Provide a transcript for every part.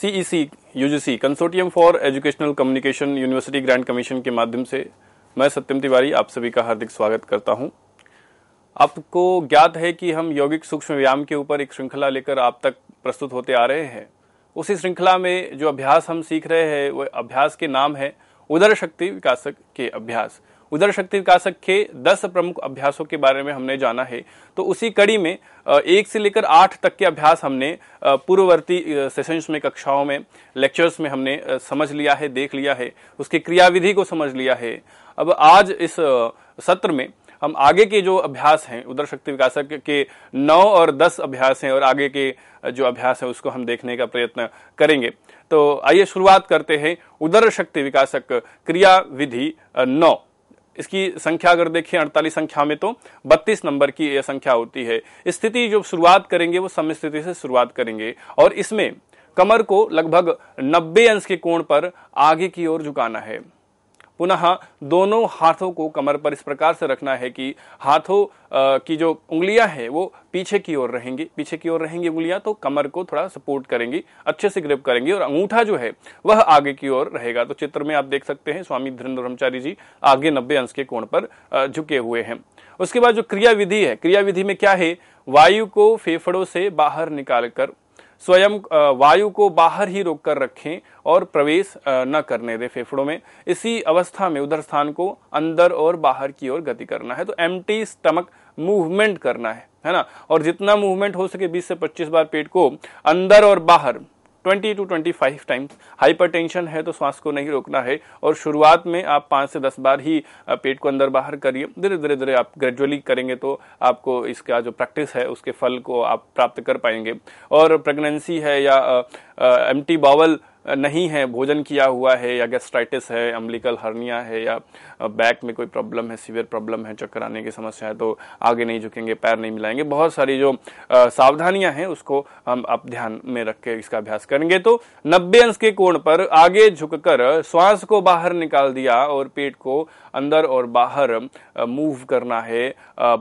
CEC UGC consortium for educational communication university grant commission के माध्यम से मैं सत्यम तिवारी आप सभी का हार्दिक स्वागत करता हूं आपको ज्ञात है कि हम यौगिक सूक्ष्म व्यायाम के ऊपर एक श्रृंखला लेकर आप तक प्रस्तुत होते आ रहे हैं उसी श्रृंखला में जो अभ्यास हम सीख रहे हैं वह अभ्यास के नाम है उदर शक्ति विकासक के अभ्यास उधर शक्ति विकास के दस प्रमुख अभ्यासों के बारे में हमने जाना है तो उसी कड़ी में एक से लेकर आठ तक के अभ्यास हमने पूर्ववर्ती सेशंस में कक्षाओं में लेक्चर्स में हमने समझ लिया है देख लिया है उसकी क्रियाविधि को समझ लिया है अब आज इस सत्र में हम आगे के जो अभ्यास हैं उधर शक्ति विकासक के नौ और दस अभ्यास हैं और आगे के जो अभ्यास है उसको हम देखने का प्रयत्न करेंगे तो आइए शुरुआत करते हैं उदर शक्ति विकासक क्रिया विधि नौ इसकी संख्या अगर देखें अड़तालीस संख्या में तो बत्तीस नंबर की यह संख्या होती है स्थिति जो शुरुआत करेंगे वो स्थिति से शुरुआत करेंगे और इसमें कमर को लगभग 90 अंश के कोण पर आगे की ओर झुकाना है पुनः दोनों हाथों को कमर पर इस प्रकार से रखना है कि हाथों की जो उंगलियां हैं वो पीछे की ओर रहेंगी पीछे की ओर रहेंगी उंगलियां तो कमर को थोड़ा सपोर्ट करेंगी अच्छे से ग्रिप करेंगी और अंगूठा जो है वह आगे की ओर रहेगा तो चित्र में आप देख सकते हैं स्वामी धीरेन्द्र ब्रह्मचारी जी आगे नब्बे अंश के कोण पर झुके हुए हैं उसके बाद जो क्रियाविधि है क्रियाविधि में क्या है वायु को फेफड़ों से बाहर निकालकर स्वयं वायु को बाहर ही रोक कर रखें और प्रवेश न करने दें फेफड़ों में इसी अवस्था में उधर स्थान को अंदर और बाहर की ओर गति करना है तो एम्प्टी स्टमक मूवमेंट करना है है ना और जितना मूवमेंट हो सके 20 से 25 बार पेट को अंदर और बाहर twenty two twenty five times hypertension है तो श्वास को नहीं रोकना है और शुरुआत में आप पाँच से दस बार ही पेट को अंदर बाहर करिए धीरे धीरे धीरे आप ग्रेजुअली करेंगे तो आपको इसका जो प्रैक्टिस है उसके फल को आप प्राप्त कर पाएंगे और प्रेगनेंसी है या एम टी बावल नहीं है भोजन किया हुआ है या गैस्ट्राइटिस है अम्बलिकल हर्निया है या बैक में कोई प्रॉब्लम है सीवियर प्रॉब्लम है चक्कर आने की समस्या है तो आगे नहीं झुकेंगे पैर नहीं मिलाएंगे बहुत सारी जो सावधानियां हैं उसको हम आप ध्यान में रख के इसका अभ्यास करेंगे तो नब्बे अंश के कोण पर आगे झुककर श्वास को बाहर निकाल दिया और पेट को अंदर और बाहर मूव करना है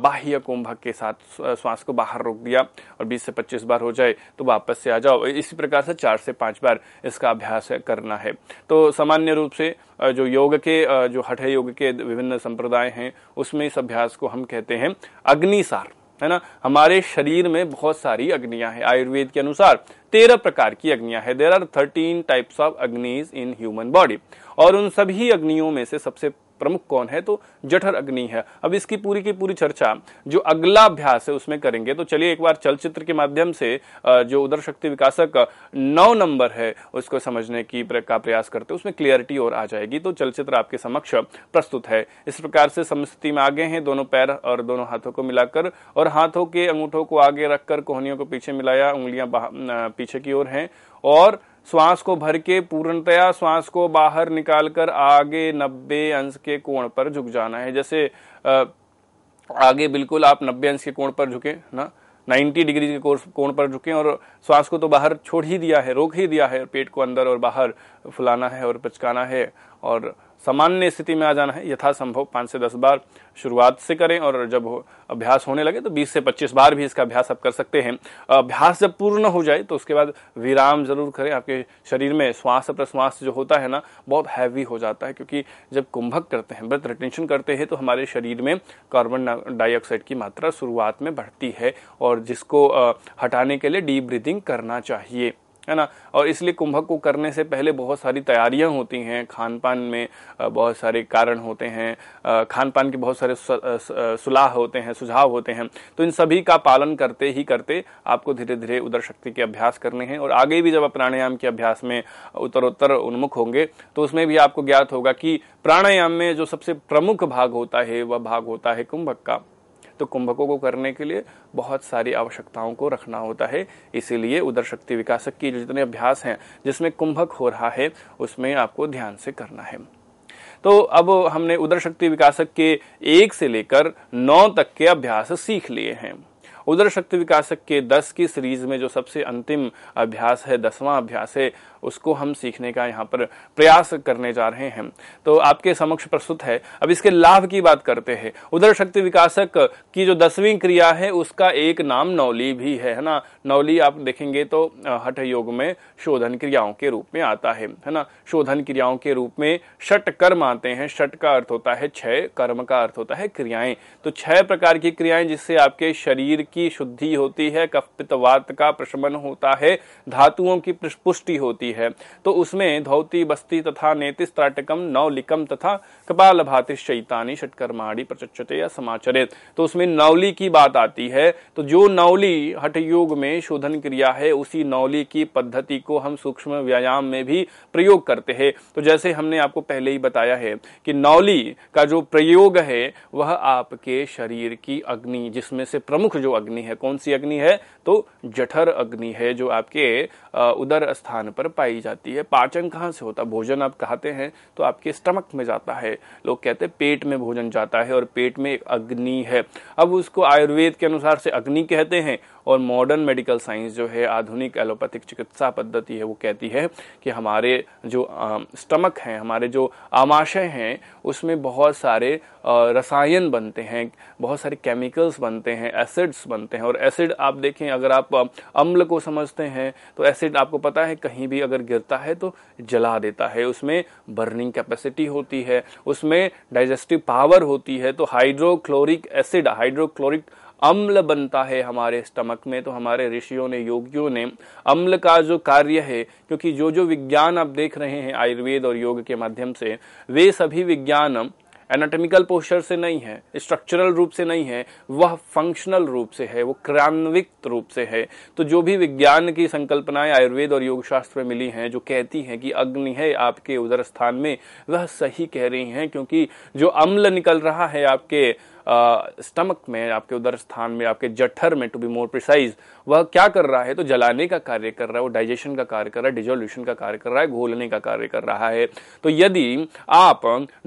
बाह्य कुंभक के साथ श्वास को बाहर रोक दिया और 20 से 25 बार हो जाए तो वापस से आ जाओ इसी प्रकार से चार से पांच बार इसका अभ्यास करना है तो सामान्य रूप से जो योग के जो हठ योग के विभिन्न संप्रदाय हैं उसमें इस अभ्यास को हम कहते हैं अग्निसार है ना हमारे शरीर में बहुत सारी अग्नियां हैं आयुर्वेद के अनुसार तेरह प्रकार की अग्नियां हैं there are thirteen types of अग्निज इन ह्यूमन बॉडी और उन सभी अग्नियों में से सबसे प्रमुख कौन है तो जठर अग्नि है अब इसकी पूरी की पूरी चर्चा जो अगला अभ्यास है उसमें करेंगे तो चलिए एक बार चलचित्र के माध्यम से जो उदर शक्ति विकासक नौ नंबर है उसको समझने की का प्रयास करते उसमें क्लियरिटी और आ जाएगी तो चलचित्र आपके समक्ष प्रस्तुत है इस प्रकार से समस्थिति में आगे हैं दोनों पैर और दोनों हाथों को मिलाकर और हाथों के अंगूठों को आगे रखकर कोहनियों को पीछे मिलाया उंगलियां पीछे की ओर हैं और श्वास को भर के पूर्णतया श्वास को बाहर निकालकर आगे नब्बे अंश के कोण पर झुक जाना है जैसे आगे बिल्कुल आप नब्बे अंश के कोण पर झुके ना 90 डिग्री के कोण पर झुके और श्वास को तो बाहर छोड़ ही दिया है रोक ही दिया है पेट को अंदर और बाहर फुलाना है और पचकाना है और सामान्य स्थिति में आ जाना है यथासंभव पाँच से दस बार शुरुआत से करें और जब हो, अभ्यास होने लगे तो बीस से पच्चीस बार भी इसका अभ्यास आप कर सकते हैं अभ्यास जब पूर्ण हो जाए तो उसके बाद विराम जरूर करें आपके शरीर में श्वास प्रश्वास जो होता है ना बहुत हैवी हो जाता है क्योंकि जब कुंभक करते हैं व्रत रिटेंशन करते हैं तो हमारे शरीर में कार्बन डाइऑक्साइड की मात्रा शुरुआत में बढ़ती है और जिसको हटाने के लिए डीप ब्रीदिंग करना चाहिए है ना और इसलिए कुंभक को करने से पहले बहुत सारी तैयारियां होती हैं खान पान में बहुत सारे कारण होते हैं खान पान के बहुत सारे सुलाह होते हैं सुझाव होते हैं तो इन सभी का पालन करते ही करते आपको धीरे धीरे उदर शक्ति के अभ्यास करने हैं और आगे भी जब आप प्राणायाम के अभ्यास में उत्तरोत्तर उन्मुख होंगे तो उसमें भी आपको ज्ञात होगा कि प्राणायाम में जो सबसे प्रमुख भाग होता है वह भाग होता है कुंभक का तो कुंभकों को करने के लिए बहुत सारी आवश्यकताओं को रखना होता है इसीलिए उधर शक्ति विकासक की जितने अभ्यास हैं जिसमें कुंभक हो रहा है उसमें आपको ध्यान से करना है तो अब हमने उदर शक्ति विकासक के एक से लेकर नौ तक के अभ्यास सीख लिए हैं उदर शक्ति विकासक के दस की सीरीज में जो सबसे अंतिम अभ्यास है दसवां अभ्यास है उसको हम सीखने का यहाँ पर प्रयास करने जा रहे हैं तो आपके समक्ष प्रस्तुत है अब इसके लाभ की बात करते हैं उदर शक्ति विकासक की जो दसवीं क्रिया है उसका एक नाम नौली भी है है ना नौली आप देखेंगे तो हठ योग में शोधन क्रियाओं के रूप में आता है है ना शोधन क्रियाओं के रूप में षट कर्म आते हैं षट का अर्थ होता है छह कर्म का अर्थ होता है क्रियाएं तो छह प्रकार की क्रियाएं जिससे आपके शरीर की की शुद्धि होती है वात का प्रशमन होता है धातुओं की पुष्टि होती है तो उसमें धौती बस्ती तथा नेतिस त्राटकम नवलिकम तथा कपाल भाति शैतानी षटकर्माणी प्रचचते या समाचरित तो उसमें नवली की बात आती है तो जो नवली हट योग में शोधन क्रिया है उसी नवली की पद्धति को हम सूक्ष्म व्यायाम में भी प्रयोग करते हैं तो जैसे हमने आपको पहले ही बताया है कि नौली का जो प्रयोग है वह आपके शरीर की अग्नि जिसमें से प्रमुख जो अग्नि है कौन सी अग्नि है तो जठर अग्नि है जो आपके उदर स्थान पर पाई जाती है पाचन कहाँ से होता है भोजन आप खाते हैं तो आपके स्टमक में जाता है लोग कहते हैं पेट में भोजन जाता है और पेट में अग्नि है अब उसको आयुर्वेद के अनुसार से अग्नि कहते हैं और मॉडर्न मेडिकल साइंस जो है आधुनिक एलोपैथिक चिकित्सा पद्धति है वो कहती है कि हमारे जो स्टमक हैं हमारे जो आमाशय हैं उसमें बहुत सारे रसायन बनते हैं बहुत सारे केमिकल्स बनते हैं एसिड्स बनते हैं और एसिड आप देखें अगर आप अम्ल को समझते हैं तो एसिड आपको पता है कहीं भी अगर गिरता है तो जला देता है उसमें बर्निंग कैपेसिटी होती है उसमें डाइजेस्टिव पावर होती है तो हाइड्रोक्लोरिक एसिड हाइड्रोक्लोरिक अम्ल बनता है हमारे स्टमक में तो हमारे ऋषियों ने योगियों ने अम्ल का जो कार्य है क्योंकि जो जो विज्ञान आप देख रहे हैं आयुर्वेद और योग के माध्यम से वे सभी विज्ञान एनाटॉमिकल पोस्चर से नहीं है स्ट्रक्चरल रूप से नहीं है वह फंक्शनल रूप से है वो क्रियान्वित रूप से है तो जो भी विज्ञान की संकल्पनाएं आयुर्वेद और योग शास्त्र में मिली हैं जो कहती हैं कि अग्नि है आपके उदर स्थान में वह सही कह रही हैं क्योंकि जो अम्ल निकल रहा है आपके स्टमक में आपके उधर स्थान में आपके जठर में टू बी मोर प्रिसाइज वह क्या कर रहा है तो जलाने का कार्य कर रहा है वो डाइजेशन का कार्य कर रहा है डिजोल्यूशन का कार्य कर रहा है घोलने का कार्य कर रहा है तो यदि आप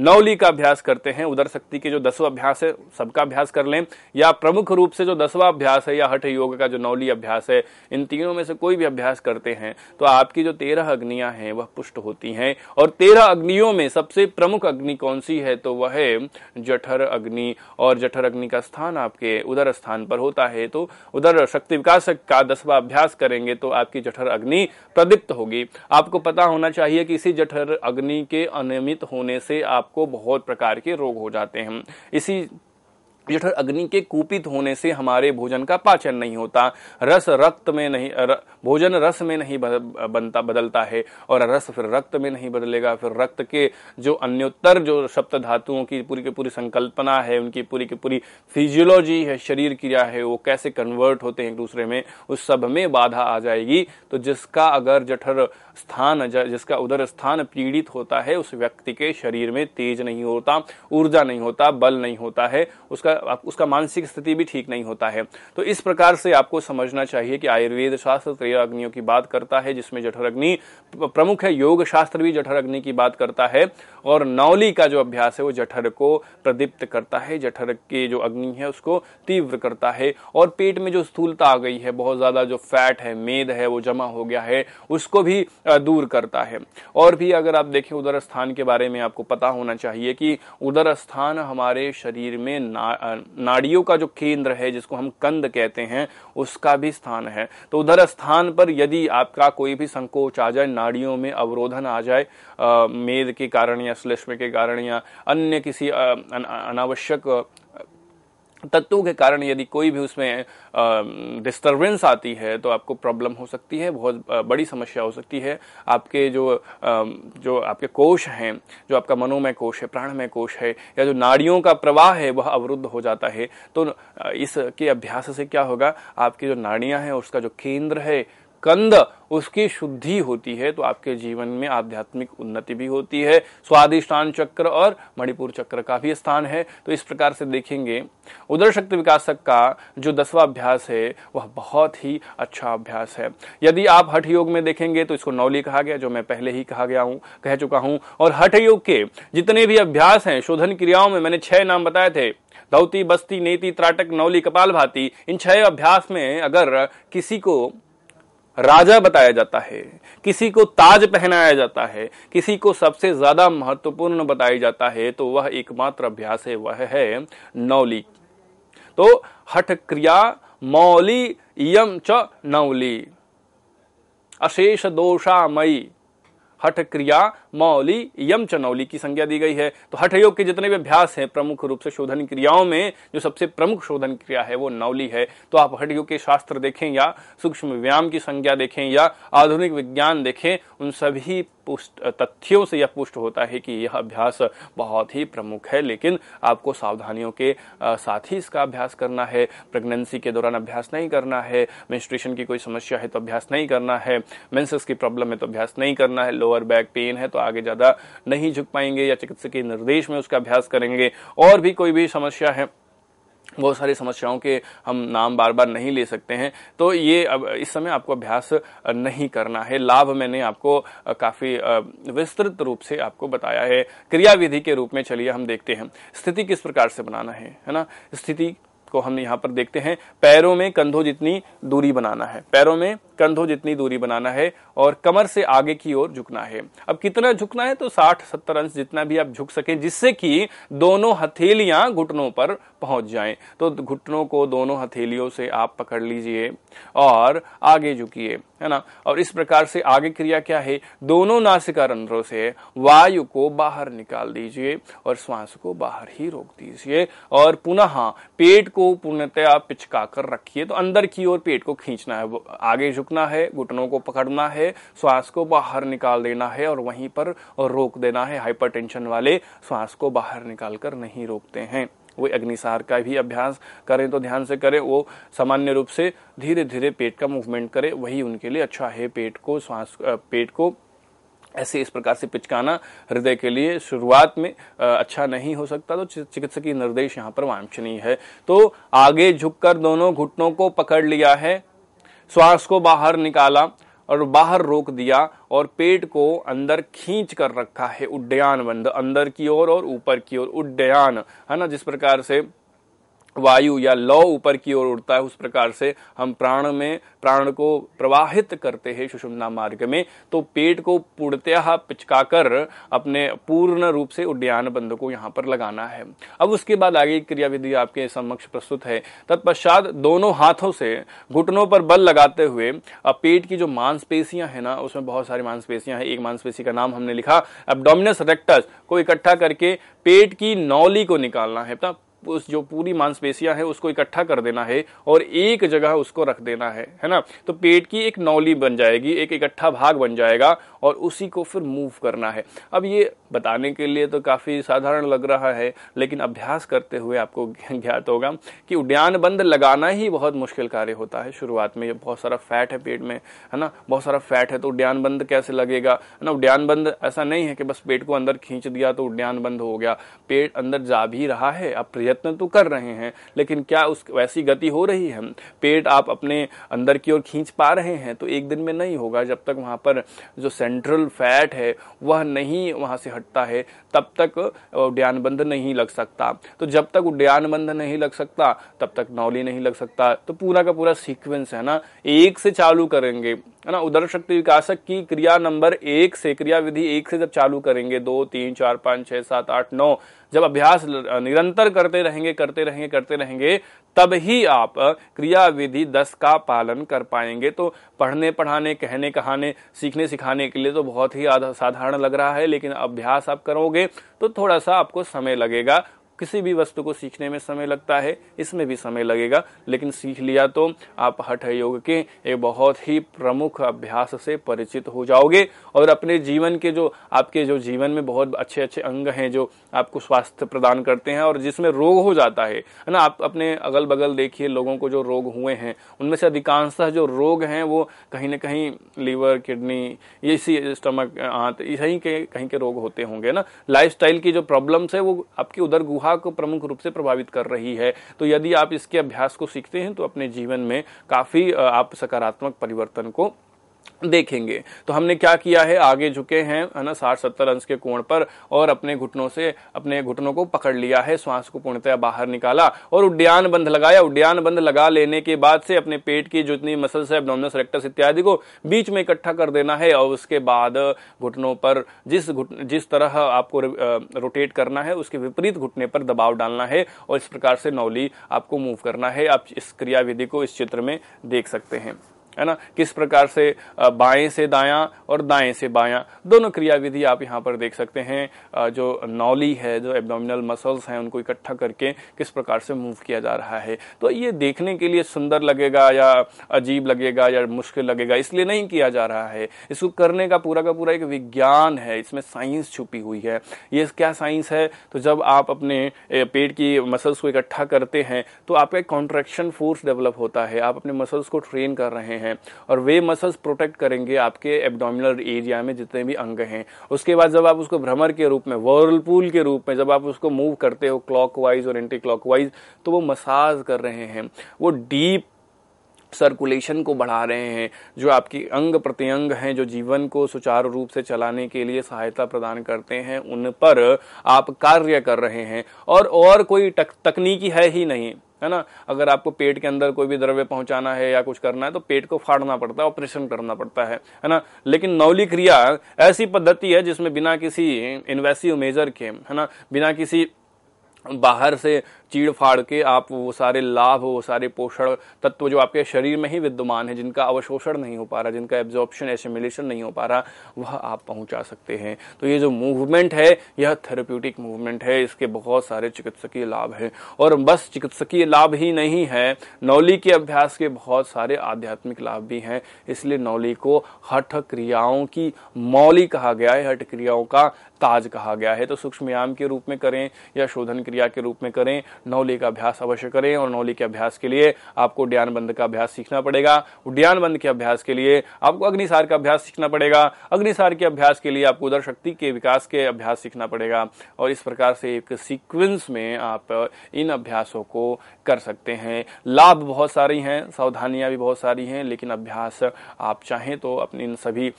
नौली का अभ्यास करते हैं उदर शक्ति के जो दसवा अभ्यास है सबका अभ्यास कर लें या प्रमुख रूप से जो दसवा अभ्यास है या हठ योग का जो नौली अभ्यास है इन तीनों में से कोई भी अभ्यास करते हैं तो आपकी जो तेरह अग्नियां हैं वह पुष्ट होती हैं और तेरह अग्नियों में सबसे प्रमुख अग्नि कौन सी है तो वह है जठर अग्नि और और जठर अग्नि का स्थान आपके उदर स्थान पर होता है तो उधर शक्ति विकास का दसवा अभ्यास करेंगे तो आपकी जठर अग्नि प्रदीप्त होगी आपको पता होना चाहिए कि इसी जठर अग्नि के अनियमित होने से आपको बहुत प्रकार के रोग हो जाते हैं इसी जठर अग्नि के कुपित होने से हमारे भोजन का पाचन नहीं होता रस रक्त में नहीं र, भोजन रस में नहीं बनता बदलता है और रस फिर रक्त में नहीं बदलेगा फिर रक्त के जो अन्योत्तर जो सप्त धातुओं की पूरी की पूरी संकल्पना है उनकी पूरी की पूरी फिजियोलॉजी है शरीर क्रिया है वो कैसे कन्वर्ट होते हैं एक दूसरे में उस सब में बाधा आ जाएगी तो जिसका अगर जठर स्थान जिसका उधर स्थान पीड़ित होता है उस व्यक्ति के शरीर में तेज नहीं होता ऊर्जा नहीं होता बल नहीं होता है उसका उसका मानसिक स्थिति भी ठीक नहीं होता है तो इस प्रकार से आपको समझना चाहिए कि आयुर्वेद शास्त्र तेरह अग्नियों की बात करता है जिसमें जठर अग्नि प्रमुख है योग शास्त्र भी जठर अग्नि की बात करता है और नौली का जो अभ्यास है वो जठर को प्रदीप्त करता है जठर के जो अग्नि है उसको तीव्र करता है और पेट में जो स्थूलता आ गई है बहुत ज़्यादा जो फैट है मेद है वो जमा हो गया है उसको भी दूर करता है और भी अगर आप देखें उदर स्थान के बारे में आपको पता होना चाहिए कि उदर स्थान हमारे शरीर में ना, नाड़ियों का जो केंद्र है जिसको हम कंद कहते हैं उसका भी स्थान है तो उदर स्थान स्थान पर यदि आपका कोई भी संकोच आ जाए नाड़ियों में अवरोधन आ जाए मेद के कारण या श्लेष्म के कारण या अन्य किसी अनावश्यक तत्वों के कारण यदि कोई भी उसमें डिस्टरबेंस आती है तो आपको प्रॉब्लम हो सकती है बहुत बड़ी समस्या हो सकती है आपके जो आ, जो आपके कोष हैं जो आपका मनोमय कोष है प्राणमय कोष है या जो नाड़ियों का प्रवाह है वह अवरुद्ध हो जाता है तो इसके अभ्यास से क्या होगा आपकी जो नाड़ियाँ हैं उसका जो केंद्र है कंद उसकी शुद्धि होती है तो आपके जीवन में आध्यात्मिक उन्नति भी होती है स्वादिष्ठान चक्र और मणिपुर चक्र का भी स्थान है तो इस प्रकार से देखेंगे उदर शक्ति विकासक का जो दसवा अभ्यास है वह बहुत ही अच्छा अभ्यास है यदि आप हठ योग में देखेंगे तो इसको नौली कहा गया जो मैं पहले ही कहा गया हूँ कह चुका हूँ और हठ योग के जितने भी अभ्यास हैं शोधन क्रियाओं में मैंने छह नाम बताए थे धौती बस्ती नेति त्राटक नौली कपाल भाती इन छह अभ्यास में अगर किसी को राजा बताया जाता है किसी को ताज पहनाया जाता है किसी को सबसे ज्यादा महत्वपूर्ण बताया जाता है तो वह एकमात्र अभ्यास है वह है नौली तो हठ क्रिया मौली यम च नौली अशेष दोषामयी हठ क्रिया मौली यम चनौली की संज्ञा दी गई है तो योग के जितने भी अभ्यास हैं प्रमुख रूप से शोधन क्रियाओं में जो सबसे प्रमुख शोधन क्रिया है वो नौली है तो आप योग के शास्त्र देखें या सूक्ष्म व्यायाम की संज्ञा देखें या आधुनिक विज्ञान देखें उन सभी पुष्ट तथ्यों से यह पुष्ट होता है कि यह अभ्यास बहुत ही प्रमुख है लेकिन आपको सावधानियों के साथ ही इसका अभ्यास करना है प्रेगनेंसी के दौरान अभ्यास नहीं करना है मेंस्ट्रेशन की कोई समस्या है तो अभ्यास नहीं करना है मेंसेस की प्रॉब्लम है तो अभ्यास नहीं करना है लोअर बैक पेन है तो आगे ज़्यादा नहीं झुक पाएंगे या चिकित्सक के निर्देश में उसका अभ्यास करेंगे और भी कोई भी समस्या है बहुत सारी समस्याओं के हम नाम बार बार नहीं ले सकते हैं तो ये अब इस समय आपको अभ्यास नहीं करना है लाभ मैंने आपको काफ़ी विस्तृत रूप से आपको बताया है क्रियाविधि के रूप में चलिए हम देखते हैं स्थिति किस प्रकार से बनाना है है ना स्थिति को हम यहाँ पर देखते हैं पैरों में कंधों जितनी दूरी बनाना है पैरों में कंधों जितनी दूरी बनाना है और कमर से आगे की ओर झुकना है अब कितना झुकना है तो 60-70 अंश जितना भी आप झुक सकें जिससे कि दोनों हथेलियां घुटनों पर पहुंच जाएं तो घुटनों को दोनों हथेलियों से आप पकड़ लीजिए और आगे झुकिए है ना और इस प्रकार से आगे क्रिया क्या है दोनों नासिका रंध्रों से वायु को बाहर निकाल दीजिए और श्वास को बाहर ही रोक दीजिए और पुनः पेट को को पूर्णतया पिचका कर रखिए तो अंदर की ओर पेट को खींचना है आगे झुकना है घुटनों को पकड़ना है श्वास को बाहर निकाल देना है और वहीं पर रोक देना है हाइपरटेंशन वाले श्वास को बाहर निकाल कर नहीं रोकते हैं वो अग्निसार का भी अभ्यास करें तो ध्यान से करें वो सामान्य रूप से धीरे धीरे पेट का मूवमेंट करें वही उनके लिए अच्छा है पेट को श्वास पेट को ऐसे इस प्रकार से पिचकाना हृदय के लिए शुरुआत में अच्छा नहीं हो सकता तो चिकित्सकीय निर्देश यहाँ पर वांछनीय है तो आगे झुककर दोनों घुटनों को पकड़ लिया है श्वास को बाहर निकाला और बाहर रोक दिया और पेट को अंदर खींच कर रखा है उड्डयान बंद अंदर की ओर और ऊपर की ओर उड्डयान है ना जिस प्रकार से वायु या लौ ऊपर की ओर उड़ता है उस प्रकार से हम प्राण में प्राण को प्रवाहित करते हैं सुषुम्ना मार्ग में तो पेट को पुड़त्या पिचकाकर अपने पूर्ण रूप से उड्डयन बंद को यहाँ पर लगाना है अब उसके बाद आगे क्रियाविधि आपके समक्ष प्रस्तुत है तत्पश्चात दोनों हाथों से घुटनों पर बल लगाते हुए पेट की जो मांसपेशियां हैं ना उसमें बहुत सारी मांसपेशियां हैं एक मांसपेशी का नाम हमने लिखा एबडोमिनस रेक्टस को इकट्ठा करके पेट की नौली को निकालना है उस जो पूरी मांसपेशियां हैं उसको इकट्ठा कर देना है और एक जगह उसको रख देना है है ना तो पेट की एक नौली बन जाएगी एक इकट्ठा भाग बन जाएगा और उसी को फिर मूव करना है अब ये बताने के लिए तो काफ़ी साधारण लग रहा है लेकिन अभ्यास करते हुए आपको ज्ञात होगा कि उड्यान बंद लगाना ही बहुत मुश्किल कार्य होता है शुरुआत में बहुत सारा फैट है पेट में है ना बहुत सारा फैट है तो उड्यान बंद कैसे लगेगा है ना उड्यान बंद ऐसा नहीं है कि बस पेट को अंदर खींच दिया तो उड्यान बंद हो गया पेट अंदर जा भी रहा है आप प्रयत्न तो कर रहे हैं लेकिन क्या उस वैसी गति हो रही है पेट आप अपने अंदर की ओर खींच पा रहे हैं तो एक दिन में नहीं होगा जब तक वहां पर जो सेंटर सेंट्रल फैट है वह नहीं वहाँ से हटता है तब तक उड्यान नहीं लग सकता तो जब तक उड्यान नहीं लग सकता तब तक नौली नहीं लग सकता तो पूरा का पूरा सीक्वेंस है ना एक से चालू करेंगे है ना उदर शक्ति विकासक की क्रिया नंबर एक से क्रिया विधि एक से जब चालू करेंगे दो तीन चार पाँच छः सात आठ नौ जब अभ्यास निरंतर करते रहेंगे करते रहेंगे करते रहेंगे तब ही आप क्रिया विधि दस का पालन कर पाएंगे तो पढ़ने पढ़ाने कहने कहाने सीखने सिखाने के लिए तो बहुत ही साधारण लग रहा है लेकिन अभ्यास आप करोगे तो थोड़ा सा आपको समय लगेगा किसी भी वस्तु को सीखने में समय लगता है इसमें भी समय लगेगा लेकिन सीख लिया तो आप हठ योग के एक बहुत ही प्रमुख अभ्यास से परिचित हो जाओगे और अपने जीवन के जो आपके जो जीवन में बहुत अच्छे अच्छे अंग हैं जो आपको स्वास्थ्य प्रदान करते हैं और जिसमें रोग हो जाता है ना आप अपने अगल बगल देखिए लोगों को जो रोग हुए हैं उनमें से अधिकांशतः जो रोग हैं वो कहीं ना कहीं लीवर किडनी ये इसी स्टमक आंत यही के कहीं के रोग होते होंगे ना लाइफ की जो प्रॉब्लम्स है वो आपकी उधर गुहा प्रवाह को प्रमुख रूप से प्रभावित कर रही है तो यदि आप इसके अभ्यास को सीखते हैं तो अपने जीवन में काफ़ी आप सकारात्मक परिवर्तन को देखेंगे तो हमने क्या किया है आगे झुके हैं है ना साठ सत्तर अंश के कोण पर और अपने घुटनों से अपने घुटनों को पकड़ लिया है श्वास को पूर्णतया बाहर निकाला और उड्डयन बंध लगाया उड्डयन बंध लगा लेने के बाद से अपने पेट की जितनी मसल्स है एबडोमिनस रेक्टस इत्यादि को बीच में इकट्ठा कर देना है और उसके बाद घुटनों पर जिस जिस तरह आपको रोटेट करना है उसके विपरीत घुटने पर दबाव डालना है और इस प्रकार से नौली आपको मूव करना है आप इस क्रियाविधि को इस चित्र में देख सकते हैं है ना किस प्रकार से बाएं से दायां और दाएं से बायां दोनों क्रियाविधि आप यहाँ पर देख सकते हैं जो नॉली है जो एब्डोमिनल मसल्स हैं उनको इकट्ठा करके किस प्रकार से मूव किया जा रहा है तो ये देखने के लिए सुंदर लगेगा या अजीब लगेगा या मुश्किल लगेगा इसलिए नहीं किया जा रहा है इसको करने का पूरा का पूरा एक विज्ञान है इसमें साइंस छुपी हुई है ये क्या साइंस है तो जब आप अपने पेट की मसल्स को इकट्ठा करते हैं तो आपका एक फोर्स डेवलप होता है आप अपने मसल्स को ट्रेन कर रहे हैं हैं और वे मसल्स प्रोटेक्ट करेंगे आपके एबडोमिनल एरिया में जितने भी अंग हैं उसके बाद जब आप उसको भ्रमर के रूप में वर्लपूल के रूप में जब आप उसको मूव करते हो क्लॉक और एंटी क्लॉक तो वो मसाज कर रहे हैं वो डीप सर्कुलेशन को बढ़ा रहे हैं जो आपकी अंग प्रत्यंग हैं जो जीवन को सुचारू रूप से चलाने के लिए सहायता प्रदान करते हैं उन पर आप कार्य कर रहे हैं और और कोई तक, तकनीकी है ही नहीं है ना अगर आपको पेट के अंदर कोई भी द्रव्य पहुंचाना है या कुछ करना है तो पेट को फाड़ना पड़ता है ऑपरेशन करना पड़ता है है ना लेकिन नौली क्रिया ऐसी पद्धति है जिसमें बिना किसी इन्वेसिव मेजर के है ना बिना किसी बाहर से चीड़ फाड़ के आप वो सारे लाभ वो सारे पोषण तत्व जो आपके शरीर में ही विद्यमान है जिनका अवशोषण नहीं हो पा रहा जिनका एब्जॉर्प्शन एसिमुलेशन नहीं हो पा रहा वह आप पहुंचा सकते हैं तो ये जो मूवमेंट है यह थेरेप्यूटिक मूवमेंट है इसके बहुत सारे चिकित्सकीय लाभ हैं और बस चिकित्सकीय लाभ ही नहीं है नौली के अभ्यास के बहुत सारे आध्यात्मिक लाभ भी हैं इसलिए नौली को हठ क्रियाओं की मौली कहा गया है हठ क्रियाओं का ताज कहा गया है तो सूक्ष्मयाम के रूप में करें या शोधन क्रिया के रूप में करें नौली का अभ्यास अवश्य करें और नौली के अभ्यास के लिए आपको उड्डयन बंद का अभ्यास सीखना पड़ेगा उड्यान बंद के अभ्यास के लिए आपको अग्निसार का अभ्यास सीखना पड़ेगा अग्निसार के अभ्यास के लिए आपको उधर शक्ति के विकास के अभ्यास सीखना पड़ेगा और इस प्रकार से एक सीक्वेंस में आप इन अभ्यासों को कर सकते हैं लाभ बहुत सारी हैं सावधानियां भी बहुत सारी हैं लेकिन अभ्यास आप चाहें तो अपनी इन सभी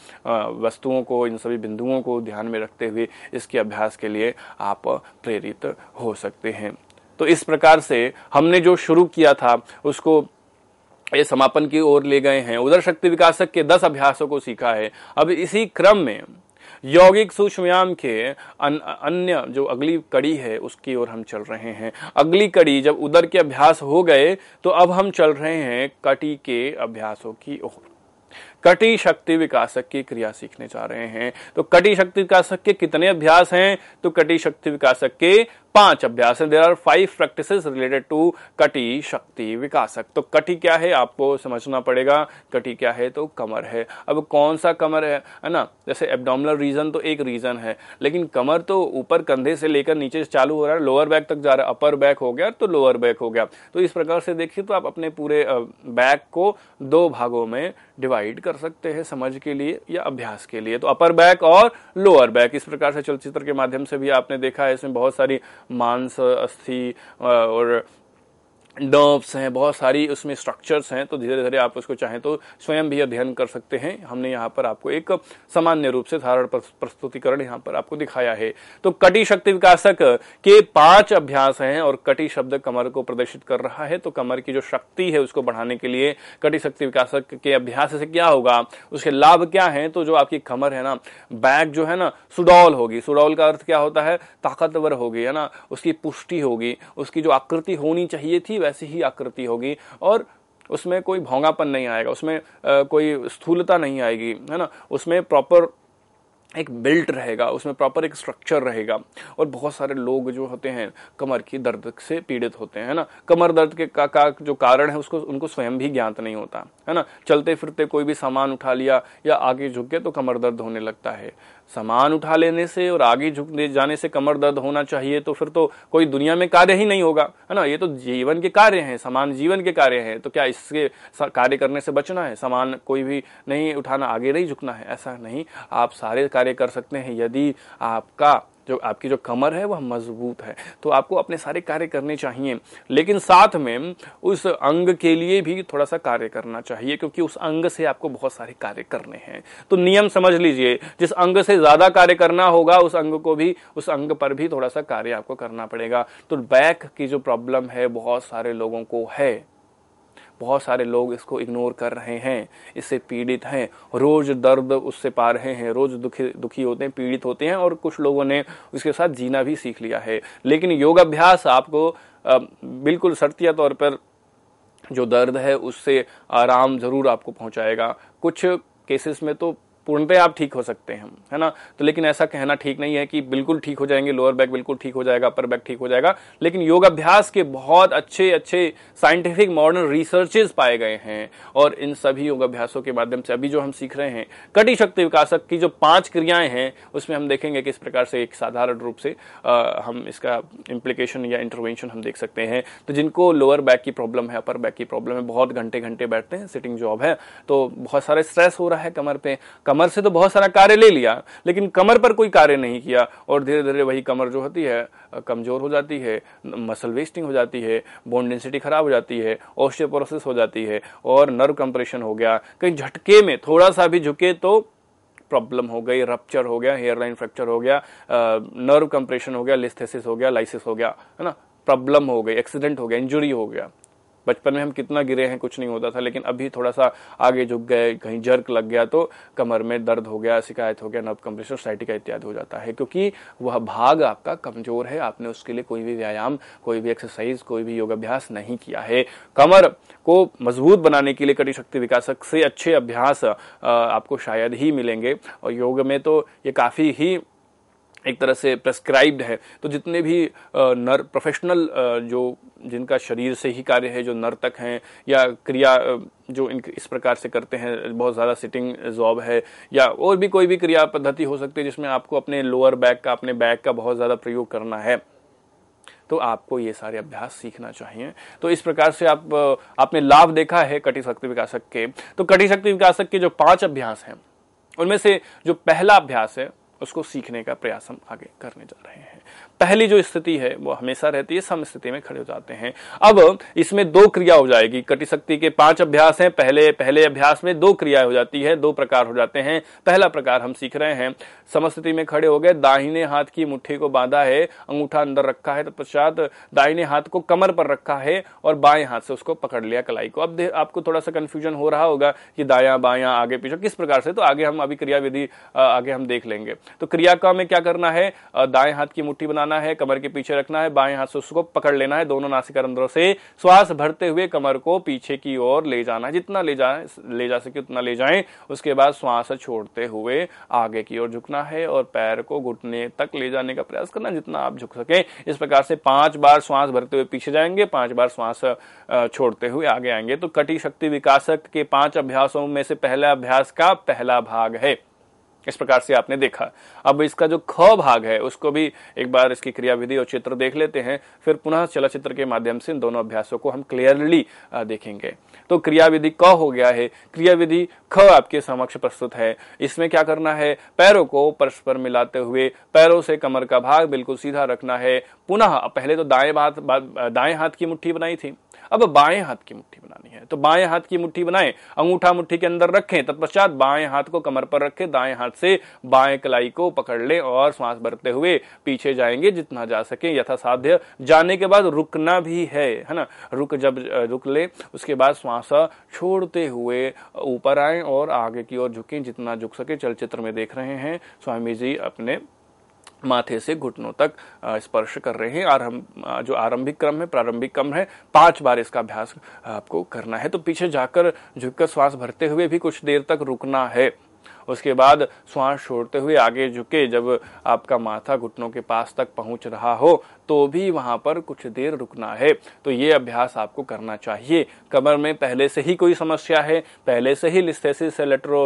वस्तुओं को इन सभी बिंदुओं को ध्यान में रखते हुए इसके अभ्यास के लिए आप प्रेरित हो सकते हैं तो इस प्रकार से हमने जो शुरू किया था उसको ये समापन की ओर ले गए हैं उधर शक्ति विकासक के दस अभ्यासों को सीखा है अब इसी क्रम में यौगिक सूक्ष्मयाम के अन, अन्य जो अगली कड़ी है उसकी ओर हम चल रहे हैं अगली कड़ी जब उधर के अभ्यास हो गए तो अब हम चल रहे हैं कटी के अभ्यासों की ओर कटी शक्ति विकासक की क्रिया सीखने जा रहे हैं तो कटी शक्ति विकासक के कितने अभ्यास हैं तो कटी शक्ति विकासक के पांच अभ्यास हैं there are five practice related to कटी शक्ति विकासक तो कटी क्या है आपको समझना पड़ेगा कटी क्या है तो कमर है अब कौन सा कमर है है ना जैसे एबडोमिनल रीजन तो एक रीजन है लेकिन कमर तो ऊपर कंधे से लेकर नीचे चालू हो रहा है लोअर बैक तक जा रहा है अपर बैक हो गया तो लोअर बैक हो गया तो इस प्रकार से देखिए तो आप अपने पूरे बैक को दो भागों में डिवाइड कर कर सकते हैं समझ के लिए या अभ्यास के लिए तो अपर बैक और लोअर बैक इस प्रकार से चलचित्र के माध्यम से भी आपने देखा है इसमें बहुत सारी मांस अस्थि और नर्व्स हैं बहुत सारी उसमें स्ट्रक्चर्स हैं तो धीरे धीरे आप उसको चाहें तो स्वयं भी अध्ययन कर सकते हैं हमने यहाँ पर आपको एक सामान्य रूप से धारण प्रस्तुतिकरण यहाँ पर आपको दिखाया है तो कटी शक्ति विकासक के पांच अभ्यास हैं और कटी शब्द कमर को प्रदर्शित कर रहा है तो कमर की जो शक्ति है उसको बढ़ाने के लिए कटी शक्ति विकासक के अभ्यास से क्या होगा उसके लाभ क्या है तो जो आपकी कमर है ना बैक जो है ना सुडौल होगी सुडौल का अर्थ क्या होता है ताकतवर होगी है ना उसकी पुष्टि होगी उसकी जो आकृति होनी चाहिए थी वैसी ही आकृति होगी और उसमें कोई भोंगापन नहीं आएगा उसमें आ, कोई स्थूलता नहीं आएगी है ना उसमें प्रॉपर एक बिल्ट रहेगा उसमें प्रॉपर एक स्ट्रक्चर रहेगा और बहुत सारे लोग जो होते हैं कमर की दर्द से पीड़ित होते हैं ना कमर दर्द के का, का जो कारण है उसको उनको स्वयं भी ज्ञात नहीं होता है ना चलते फिरते कोई भी सामान उठा लिया या आगे झुक के तो कमर दर्द होने लगता है सामान उठा लेने से और आगे झुकने जाने से कमर दर्द होना चाहिए तो फिर तो कोई दुनिया में कार्य ही नहीं होगा है ना ये तो जीवन के कार्य हैं समान जीवन के कार्य हैं तो क्या इसके कार्य करने से बचना है सामान कोई भी नहीं उठाना आगे नहीं झुकना है ऐसा नहीं आप सारे कार्य कर सकते हैं यदि आपका जो आपकी जो कमर है वह मजबूत है तो आपको अपने सारे कार्य करने चाहिए लेकिन साथ में उस अंग के लिए भी थोड़ा सा कार्य करना चाहिए क्योंकि उस अंग से आपको बहुत सारे कार्य करने हैं तो नियम समझ लीजिए जिस अंग से ज़्यादा कार्य करना होगा उस अंग को भी उस अंग पर भी थोड़ा सा कार्य आपको करना पड़ेगा तो बैक की जो प्रॉब्लम है बहुत सारे लोगों को है बहुत सारे लोग इसको इग्नोर कर रहे हैं इससे पीड़ित हैं रोज़ दर्द उससे पा रहे हैं रोज़ दुखी दुखी होते हैं पीड़ित होते हैं और कुछ लोगों ने उसके साथ जीना भी सीख लिया है लेकिन योग अभ्यास आपको बिल्कुल शर्तिया तौर पर जो दर्द है उससे आराम ज़रूर आपको पहुँचाएगा कुछ केसेस में तो पूर्णतः आप ठीक हो सकते हैं है ना तो लेकिन ऐसा कहना ठीक नहीं है कि बिल्कुल ठीक हो जाएंगे लोअर बैक बिल्कुल ठीक हो जाएगा अपर बैक ठीक हो जाएगा लेकिन योग अभ्यास के बहुत अच्छे अच्छे साइंटिफिक मॉडर्न रिसर्चेज पाए गए हैं और इन सभी योग अभ्यासों के माध्यम से अभी जो हम सीख रहे हैं कटी शक्ति विकासक की जो पांच क्रियाएं हैं उसमें हम देखेंगे किस प्रकार से एक साधारण रूप से आ, हम इसका इम्प्लीकेशन या इंटरवेंशन हम देख सकते हैं तो जिनको लोअर बैक की प्रॉब्लम है अपर बैक की प्रॉब्लम है बहुत घंटे घंटे बैठते हैं सिटिंग जॉब है तो बहुत सारे स्ट्रेस हो रहा है कमर पे कमर से तो बहुत सारा कार्य ले लिया लेकिन कमर पर कोई कार्य नहीं किया और धीरे धीरे वही कमर जो होती है कमज़ोर हो जाती है मसल वेस्टिंग हो जाती है बोन डेंसिटी खराब हो जाती है ऑस्टियोपोरोसिस हो जाती है और नर्व कंप्रेशन हो गया कहीं झटके में थोड़ा सा भी झुके तो प्रॉब्लम हो गई रप्चर हो गया हेयरलाइन फ्रैक्चर हो गया नर्व कंप्रेशन हो गया लिस्थेसिस हो गया लाइसिस हो गया है ना प्रॉब्लम हो गई एक्सीडेंट हो गया इंजुरी हो गया बचपन में हम कितना गिरे हैं कुछ नहीं होता था लेकिन अभी थोड़ा सा आगे झुक गए कहीं जर्क लग गया तो कमर में दर्द हो गया शिकायत हो गया नव कंप्रेशन का इत्यादि हो जाता है क्योंकि वह भाग आपका कमजोर है आपने उसके लिए कोई भी व्यायाम कोई भी एक्सरसाइज कोई भी योगाभ्यास नहीं किया है कमर को मजबूत बनाने के लिए कड़ी शक्ति विकासक से अच्छे अभ्यास आपको शायद ही मिलेंगे और योग में तो ये काफी ही एक तरह से प्रेस्क्राइब्ड है तो जितने भी नर प्रोफेशनल जो जिनका शरीर से ही कार्य है जो नर तक हैं या क्रिया जो इन इस प्रकार से करते हैं बहुत ज़्यादा सिटिंग जॉब है या और भी कोई भी क्रिया पद्धति हो सकती है जिसमें आपको अपने लोअर बैक का अपने बैक का बहुत ज़्यादा प्रयोग करना है तो आपको ये सारे अभ्यास सीखना चाहिए तो इस प्रकार से आप आपने लाभ देखा है कटी शक्ति विकासक के तो कटी शक्ति विकासक के जो पांच अभ्यास हैं उनमें से जो पहला अभ्यास है उसको सीखने का प्रयास हम आगे करने जा रहे हैं पहली जो स्थिति है वो हमेशा रहती है सम स्थिति में खड़े हो जाते हैं अब इसमें दो क्रिया हो जाएगी कटिशक्ति शक्ति के पांच अभ्यास हैं पहले पहले अभ्यास में दो क्रिया हो जाती है दो प्रकार हो जाते हैं पहला प्रकार हम सीख रहे हैं समस्थिति में खड़े हो गए दाहिने हाथ की मुट्ठी को बांधा है अंगूठा अंदर रखा है तत्पश्चात दाहिने हाथ को कमर पर रखा है और बाएं हाथ से उसको पकड़ लिया कलाई को अब आपको थोड़ा सा कंफ्यूजन हो रहा होगा कि दाया बाया आगे पीछे किस प्रकार से तो आगे हम अभी क्रिया विधि आगे हम देख लेंगे तो क्रिया का हमें क्या करना है दाएं हाथ की मुट्ठी बना बनाना है कमर के पीछे रखना है बाएं हाथ से उसको पकड़ लेना है दोनों नासिका रंध्रों से श्वास भरते हुए कमर को पीछे की ओर ले जाना है जितना ले जाए ले जा सके उतना ले जाएं उसके बाद श्वास छोड़ते हुए आगे की ओर झुकना है और पैर को घुटने तक ले जाने का प्रयास करना जितना आप झुक सके इस प्रकार से पांच बार श्वास भरते हुए पीछे जाएंगे पांच बार श्वास छोड़ते हुए आगे आएंगे तो कटी शक्ति विकासक के पांच अभ्यासों में से पहला अभ्यास का पहला भाग है इस प्रकार से आपने देखा अब इसका जो ख भाग है उसको भी एक बार इसकी क्रियाविधि और चित्र देख लेते हैं फिर पुनः चलचित्र के माध्यम से इन दोनों अभ्यासों को हम क्लियरली देखेंगे तो क्रियाविधि क हो गया है क्रियाविधि ख आपके समक्ष प्रस्तुत है इसमें क्या करना है पैरों को परस्पर मिलाते हुए पैरों से कमर का भाग बिल्कुल सीधा रखना है पुनः पहले तो दाएं हाथ दाएं हाथ की मुट्ठी बनाई थी अब बाएं हाथ की मुट्ठी बनानी है तो बाएं हाथ की मुट्ठी बनाए अंगूठा मुट्ठी के अंदर रखें तत्पश्चात बाएं हाथ को कमर पर रखें दाएं हाथ से बाएं कलाई को पकड़ लें और श्वास भरते हुए पीछे जाएंगे जितना जा सके यथासाध्य जाने के बाद रुकना भी है है ना रुक जब रुक ले उसके बाद श्वास छोड़ते हुए ऊपर आए और आगे की ओर झुकें जितना झुक सके चलचित्र में देख रहे हैं स्वामी जी अपने माथे से घुटनों तक स्पर्श कर रहे हैं आरंभ जो आरंभिक क्रम है प्रारंभिक क्रम है पांच बार इसका अभ्यास आपको करना है तो पीछे जाकर झुककर श्वास भरते हुए भी कुछ देर तक रुकना है उसके बाद श्वास छोड़ते हुए आगे झुके जब आपका माथा घुटनों के पास तक पहुंच रहा हो तो भी वहां पर कुछ देर रुकना है तो ये अभ्यास आपको करना चाहिए कमर में पहले से ही कोई समस्या है पहले से ही लिस्थेसिस लेटरो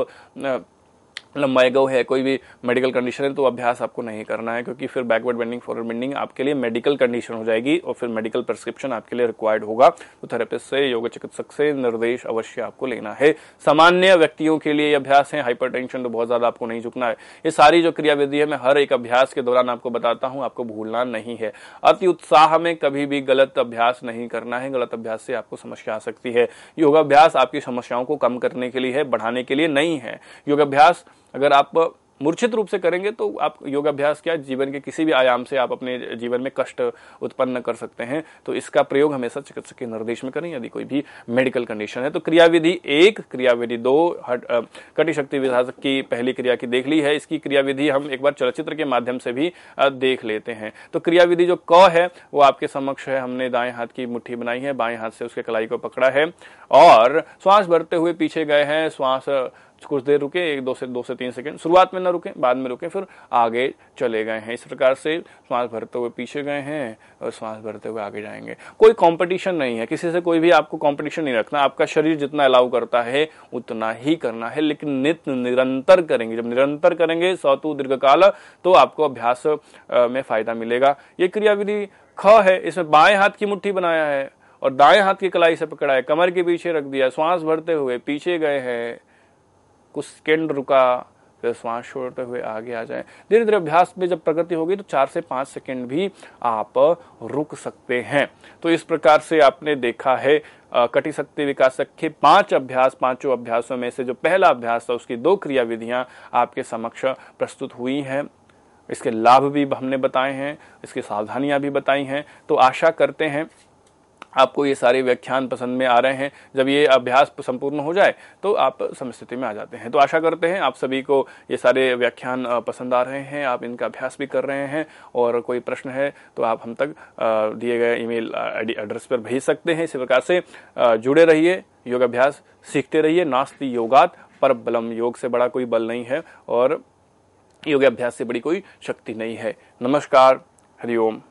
लंबाई मतलब गो है कोई भी मेडिकल कंडीशन है तो अभ्यास आपको नहीं करना है क्योंकि फिर बैकवर्ड बेंडिंग फॉरवर्ड बेंडिंग आपके लिए मेडिकल कंडीशन हो जाएगी और फिर मेडिकल प्रिस्क्रिप्शन आपके लिए रिक्वायर्ड होगा तो थेरेपिस्ट से योग चिकित्सक से निर्देश अवश्य आपको लेना है सामान्य व्यक्तियों के लिए अभ्यास है हाइपर तो बहुत ज्यादा आपको नहीं झुकना है ये सारी जो क्रियाविधि है मैं हर एक अभ्यास के दौरान आपको बताता हूँ आपको भूलना नहीं है अति उत्साह में कभी भी गलत अभ्यास नहीं करना है गलत अभ्यास से आपको समस्या आ सकती है योगाभ्यास आपकी समस्याओं को कम करने के लिए है बढ़ाने के लिए नहीं है योगाभ्यास अगर आप मूर्छित रूप से करेंगे तो आप योगाभ्यास क्या जीवन के किसी भी आयाम से आप अपने जीवन में कष्ट उत्पन्न कर सकते हैं तो इसका प्रयोग हमेशा चिकित्सक के निर्देश में करें यदि कोई भी मेडिकल कंडीशन है तो क्रियाविधि एक क्रियाविधि दो कटी शक्ति विधासक की पहली क्रिया की देख ली है इसकी क्रियाविधि हम एक बार चलचित्र के माध्यम से भी देख लेते हैं तो क्रियाविधि जो क है वो आपके समक्ष है हमने दाएं हाथ की मुठ्ठी बनाई है बाएं हाथ से उसके कलाई को पकड़ा है और श्वास भरते हुए पीछे गए हैं श्वास कुछ देर रुके एक दो से दो से तीन सेकंड शुरुआत में ना रुके बाद में रुके फिर आगे चले गए हैं इस प्रकार से श्वास भरते हुए पीछे गए हैं और श्वास भरते हुए आगे जाएंगे कोई कंपटीशन नहीं है किसी से कोई भी आपको कंपटीशन नहीं रखना आपका शरीर जितना अलाउ करता है उतना ही करना है लेकिन नित्य निरंतर करेंगे जब निरंतर करेंगे सौतु दीर्घकाल तो आपको अभ्यास में फायदा मिलेगा ये क्रियाविधि ख है इसमें बाएं हाथ की मुट्ठी बनाया है और दाएं हाथ की कलाई से पकड़ा है कमर के पीछे रख दिया श्वास भरते हुए पीछे गए हैं कुछ सेकेंड रुका फिर श्वास छोड़ते हुए आगे आ जाए धीरे धीरे अभ्यास में जब प्रगति होगी तो चार से पांच सेकेंड भी आप रुक सकते हैं तो इस प्रकार से आपने देखा है कटी शक्ति विकास के पांच अभ्यास पांचों अभ्यासों में से जो पहला अभ्यास था उसकी दो क्रिया विधियां आपके समक्ष प्रस्तुत हुई हैं इसके लाभ भी हमने बताए हैं इसकी सावधानियां भी बताई हैं तो आशा करते हैं आपको ये सारे व्याख्यान पसंद में आ रहे हैं जब ये अभ्यास संपूर्ण हो जाए तो आप समस्थिति में आ जाते हैं तो आशा करते हैं आप सभी को ये सारे व्याख्यान पसंद आ रहे हैं आप इनका अभ्यास भी कर रहे हैं और कोई प्रश्न है तो आप हम तक दिए गए ईमेल एड्रेस पर भेज सकते हैं इसी प्रकार से जुड़े रहिए योगाभ्यास सीखते रहिए नास्ति योगात पर बलम योग से बड़ा कोई बल नहीं है और योगाभ्यास से बड़ी कोई शक्ति नहीं है नमस्कार हरिओम